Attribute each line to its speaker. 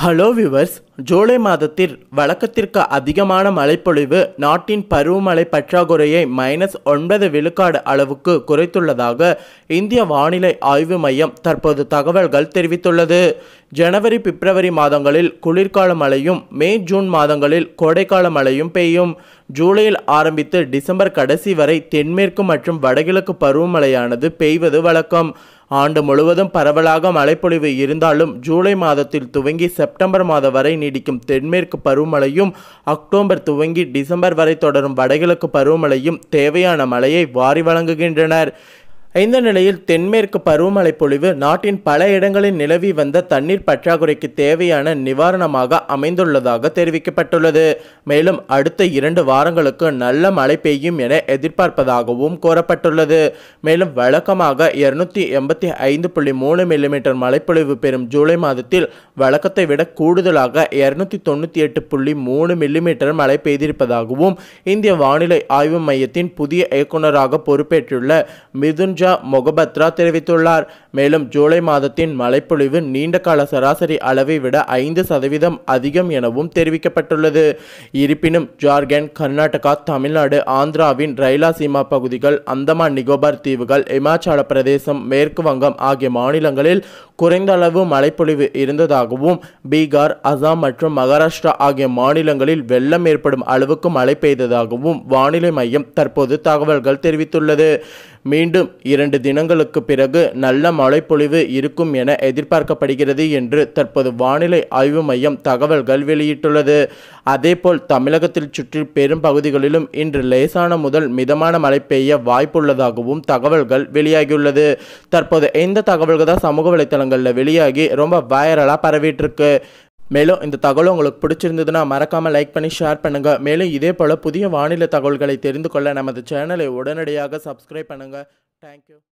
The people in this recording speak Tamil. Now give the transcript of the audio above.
Speaker 1: ஹலோ விவர்ஸ் ஜூலை மாதத்தில் வழக்கத்திற்கு அதிகமான மழைப்பொழிவு நாட்டின் பருவமழை பற்றாக்குறையை மைனஸ் ஒன்பது விழுக்காடு அளவுக்கு குறைத்துள்ளதாக இந்திய வானிலை ஆய்வு மையம் தற்போது தகவல்கள் தெரிவித்துள்ளது ஜனவரி பிப்ரவரி மாதங்களில் குளிர்கால மழையும் மே ஜூன் மாதங்களில் கோடைக்கால மழையும் பெய்யும் ஜூலையில் ஆரம்பித்து டிசம்பர் கடைசி வரை தென்மேற்கு மற்றும் வடகிழக்கு பருவமழையானது பெய்வது வழக்கம் ஆண்டு முழுவதும் பரவலாக மழைப்பொழிவு இருந்தாலும் ஜூலை மாதத்தில் துவங்கி செப்டம்பர் மாதம் வரை நீடிக்கும் தென்மேற்கு பருவமழையும் அக்டோபர் துவங்கி டிசம்பர் வரை தொடரும் வடகிழக்கு பருவமழையும் தேவையான மழையை வாரி வழங்குகின்றனர் இந்த நிலையில் தென்மேற்கு பருவமழை பொழிவு நாட்டின் பல இடங்களில் நிலவி வந்த தண்ணீர் பற்றாக்குறைக்கு தேவையான நிவாரணமாக அமைந்துள்ளதாக தெரிவிக்கப்பட்டுள்ளது மேலும் அடுத்த இரண்டு வாரங்களுக்கு நல்ல மழை பெய்யும் என எதிர்பார்ப்பதாகவும் கூறப்பட்டுள்ளது மேலும் வழக்கமாக இருநூத்தி எண்பத்தி ஐந்து புள்ளி மூணு மில்லிமீட்டர் மழைப்பொழிவு பெறும் ஜூலை மாதத்தில் வழக்கத்தை விட கூடுதலாக இருநூத்தி தொண்ணூற்றி எட்டு புள்ளி மூணு மில்லிமீட்டர் மழை பெய்திருப்பதாகவும் இந்திய வானிலை ஆய்வு மையத்தின் புதிய இயக்குநராக பொறுப்பேற்றுள்ள மிதுன் பூஜா மொகபத்ரா தெரிவித்துள்ளார் மேலும் ஜூலை மாதத்தின் மழைப்பொழிவு கால சராசரி அளவை விட ஐந்து சதவீதம் அதிகம் எனவும் தெரிவிக்கப்பட்டுள்ளது இருப்பினும் ஜார்க்கண்ட் கர்நாடகா தமிழ்நாடு ஆந்திராவின் ரைலாசீமா பகுதிகள் அந்தமான் நிகோபார் தீவுகள் இமாச்சல பிரதேசம் மேற்கு வங்கம் ஆகிய மாநிலங்களில் குறைந்த அளவு மழைப்பொழிவு இருந்ததாகவும் பீகார் அசாம் மற்றும் மகாராஷ்டிரா ஆகிய மாநிலங்களில் வெள்ளம் ஏற்படும் அளவுக்கு மழை பெய்ததாகவும் வானிலை மையம் தற்போது தகவல்கள் தெரிவித்துள்ளது மீண்டும் இரண்டு தினங்களுக்கு பிறகு நல்ல மழைப்பொழிவு இருக்கும் என எதிர்பார்க்கப்படுகிறது என்று தற்போது வானிலை ஆய்வு மையம் தகவல்கள் வெளியிட்டுள்ளது அதேபோல் தமிழகத்தில் சுற்றி பெரும் பகுதிகளிலும் இன்று லேசான முதல் மிதமான மழை பெய்ய வாய்ப்புள்ளதாகவும் தகவல்கள் வெளியாகியுள்ளது தற்போது இந்த தகவல்கள் தான் சமூக வலைத்தளங்களில் வெளியாகி ரொம்ப வைரலாக பரவிட்டிருக்கு மேலும் இந்த தகவல் உங்களுக்கு பிடிச்சிருந்ததுன்னா மறக்காமல் லைக் பண்ணி ஷேர் பண்ணுங்கள் மேலும் இதே போல் புதிய வானிலை தகவல்களை தெரிந்து கொள்ள நமது சேனலை உடனடியாக சப்ஸ்கிரைப் பண்ணுங்கள் Thank you.